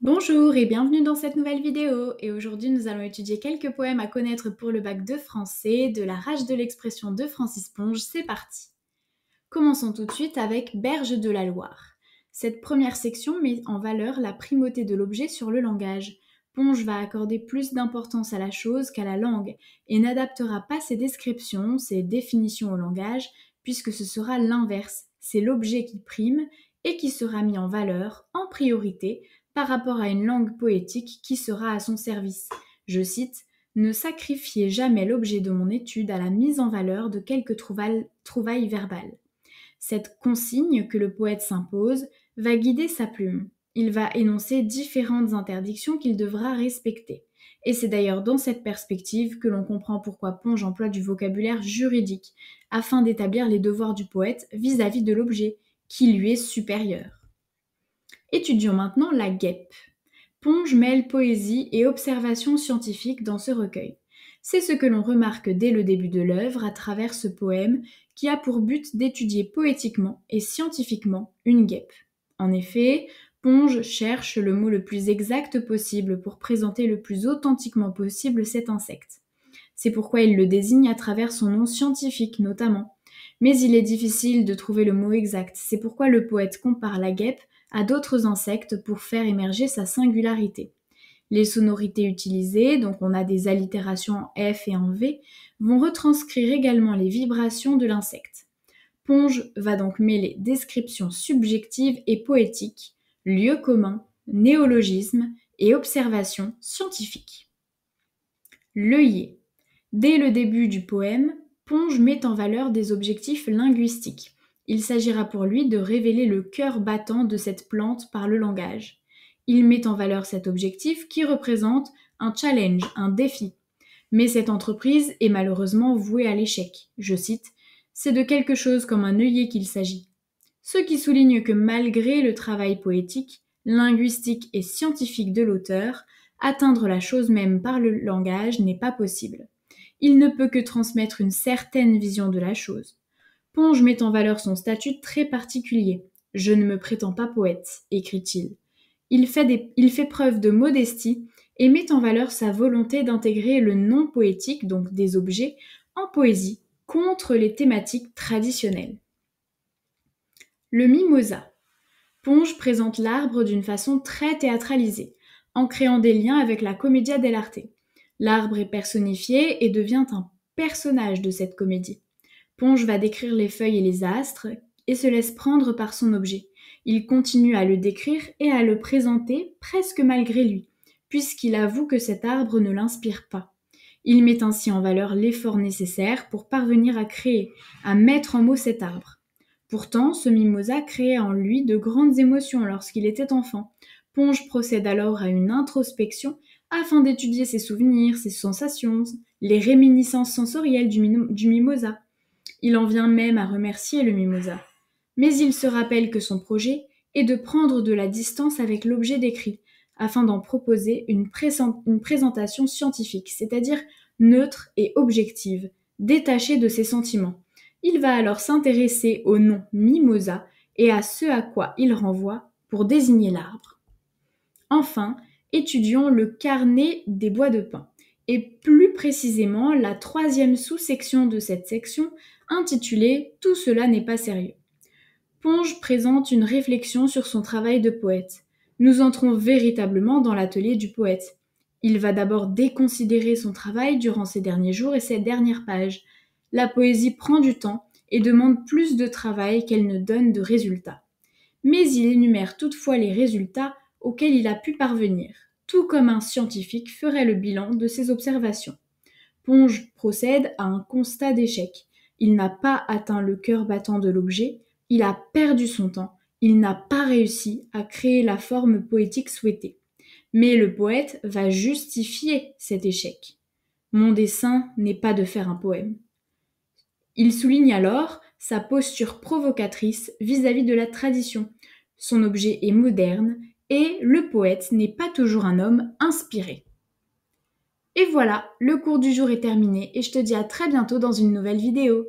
Bonjour et bienvenue dans cette nouvelle vidéo et aujourd'hui nous allons étudier quelques poèmes à connaître pour le bac de français de la rage de l'expression de Francis Ponge, c'est parti Commençons tout de suite avec Berge de la Loire. Cette première section met en valeur la primauté de l'objet sur le langage. Ponge va accorder plus d'importance à la chose qu'à la langue et n'adaptera pas ses descriptions, ses définitions au langage, puisque ce sera l'inverse, c'est l'objet qui prime et qui sera mis en valeur en priorité par rapport à une langue poétique qui sera à son service. Je cite Ne sacrifiez jamais l'objet de mon étude à la mise en valeur de quelques trouvailles, verbales. Cette consigne que le poète s'impose va guider sa plume. Il va énoncer différentes interdictions qu'il devra respecter. Et c'est d'ailleurs dans cette perspective que l'on comprend pourquoi Ponge emploie du vocabulaire juridique, afin d'établir les devoirs du poète vis à -vis de l'objet, qui lui est supérieur. Étudions maintenant la guêpe. Ponge mêle poésie et observation scientifique dans ce recueil. C'est ce que l'on remarque dès le début de l'œuvre à travers ce poème qui a pour but d'étudier poétiquement et scientifiquement une guêpe. En effet, Ponge cherche le mot le plus exact possible pour présenter le plus authentiquement possible cet insecte. C'est pourquoi il le désigne à travers son nom scientifique notamment. Mais il est difficile de trouver le mot exact, c'est pourquoi le poète compare la guêpe à d'autres insectes pour faire émerger sa singularité. Les sonorités utilisées, donc on a des allitérations en F et en V, vont retranscrire également les vibrations de l'insecte. Ponge va donc mêler descriptions subjectives et poétiques, lieux communs, néologisme et observations scientifiques. L'œillet. Dès le début du poème, Ponge met en valeur des objectifs linguistiques. Il s'agira pour lui de révéler le cœur battant de cette plante par le langage. Il met en valeur cet objectif qui représente un challenge, un défi. Mais cette entreprise est malheureusement vouée à l'échec. Je cite, C'est de quelque chose comme un œillet qu'il s'agit. Ce qui souligne que malgré le travail poétique, linguistique et scientifique de l'auteur, atteindre la chose même par le langage n'est pas possible. Il ne peut que transmettre une certaine vision de la chose. Ponge met en valeur son statut très particulier. Je ne me prétends pas poète, écrit-il. Il fait, preuve de modestie et met en valeur sa volonté d'intégrer le non poétique, donc des objets, en poésie contre les thématiques traditionnelles. Le mimosa. Ponge présente l'arbre d'une façon très théâtralisée, en créant des liens avec la comédia dell'arte. L'arbre est personnifié et devient un personnage de cette comédie. Ponge va décrire les feuilles et les astres et se laisse prendre par son objet. Il continue à le décrire et à le présenter presque malgré lui, puisqu'il avoue que cet arbre ne l'inspire pas. Il met ainsi en valeur l'effort nécessaire pour parvenir à créer, à mettre en mots cet arbre. Pourtant, ce mimosa créait en lui de grandes émotions lorsqu'il était enfant. Ponge procède alors à une introspection afin d'étudier ses souvenirs, ses sensations, les réminiscences sensorielles du, du mimosa. Il en vient même à remercier le mimosa. Mais il se rappelle que son projet est de prendre de la distance avec l'objet décrit, afin d'en proposer une, présentation scientifique, c'est-à-dire neutre et objective, détachée de ses sentiments. Il va alors s'intéresser au nom mimosa et à ce à quoi il renvoie pour désigner l'arbre. Enfin, étudions le carnet des bois de pin et plus précisément la troisième sous-section de cette section intitulée Tout cela n'est pas sérieux. Ponge présente une réflexion sur son travail de poète. Nous entrons véritablement dans l'atelier du poète. Il va d'abord déconsidérer son travail durant ses derniers jours et ses dernières pages. La poésie prend du temps et demande plus de travail qu'elle ne donne de résultats. Mais il énumère toutefois les résultats auxquels il a pu parvenir tout comme un scientifique ferait le bilan de ses observations. Ponge procède à un constat d'échec. Il n'a pas atteint le cœur battant de l'objet, il a perdu son temps, il n'a pas réussi à créer la forme poétique souhaitée. Mais le poète va justifier cet échec. Mon dessein n'est pas de faire un poème. Il souligne alors sa posture provocatrice vis-à-vis -vis de la tradition. Son objet est moderne, et le poète n'est pas toujours un homme inspiré. Et voilà, le cours du jour est terminé et je te dis à très bientôt dans une nouvelle vidéo.